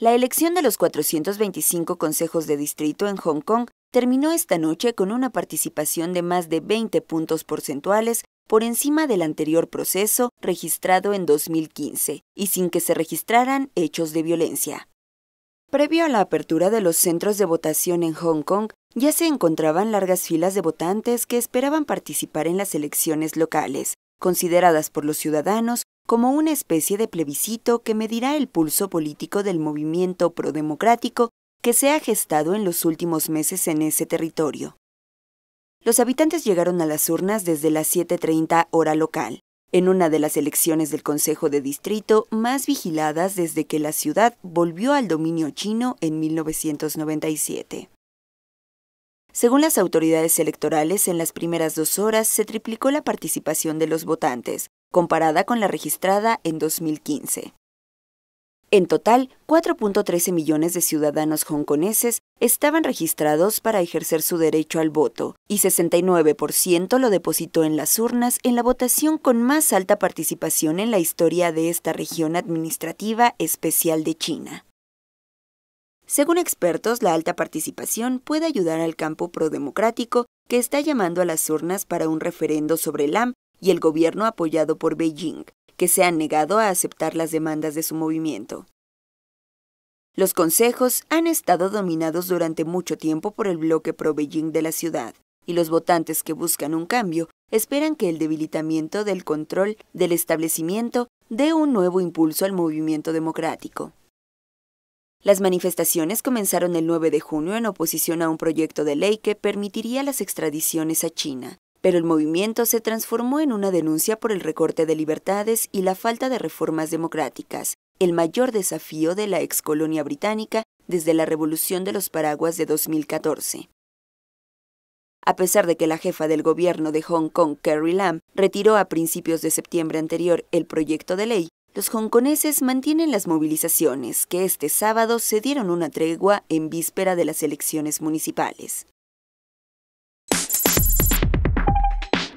La elección de los 425 consejos de distrito en Hong Kong terminó esta noche con una participación de más de 20 puntos porcentuales por encima del anterior proceso registrado en 2015 y sin que se registraran hechos de violencia. Previo a la apertura de los centros de votación en Hong Kong, ya se encontraban largas filas de votantes que esperaban participar en las elecciones locales, consideradas por los ciudadanos como una especie de plebiscito que medirá el pulso político del movimiento prodemocrático que se ha gestado en los últimos meses en ese territorio. Los habitantes llegaron a las urnas desde las 7.30 hora local, en una de las elecciones del Consejo de Distrito más vigiladas desde que la ciudad volvió al dominio chino en 1997. Según las autoridades electorales, en las primeras dos horas se triplicó la participación de los votantes, comparada con la registrada en 2015. En total, 4.13 millones de ciudadanos hongkoneses estaban registrados para ejercer su derecho al voto, y 69% lo depositó en las urnas en la votación con más alta participación en la historia de esta región administrativa especial de China. Según expertos, la alta participación puede ayudar al campo prodemocrático que está llamando a las urnas para un referendo sobre el AM y el gobierno apoyado por Beijing, que se han negado a aceptar las demandas de su movimiento. Los consejos han estado dominados durante mucho tiempo por el bloque pro-Beijing de la ciudad, y los votantes que buscan un cambio esperan que el debilitamiento del control del establecimiento dé un nuevo impulso al movimiento democrático. Las manifestaciones comenzaron el 9 de junio en oposición a un proyecto de ley que permitiría las extradiciones a China, pero el movimiento se transformó en una denuncia por el recorte de libertades y la falta de reformas democráticas, el mayor desafío de la excolonia británica desde la Revolución de los Paraguas de 2014. A pesar de que la jefa del gobierno de Hong Kong, Carrie Lam, retiró a principios de septiembre anterior el proyecto de ley, los hongkoneses mantienen las movilizaciones que este sábado se dieron una tregua en víspera de las elecciones municipales.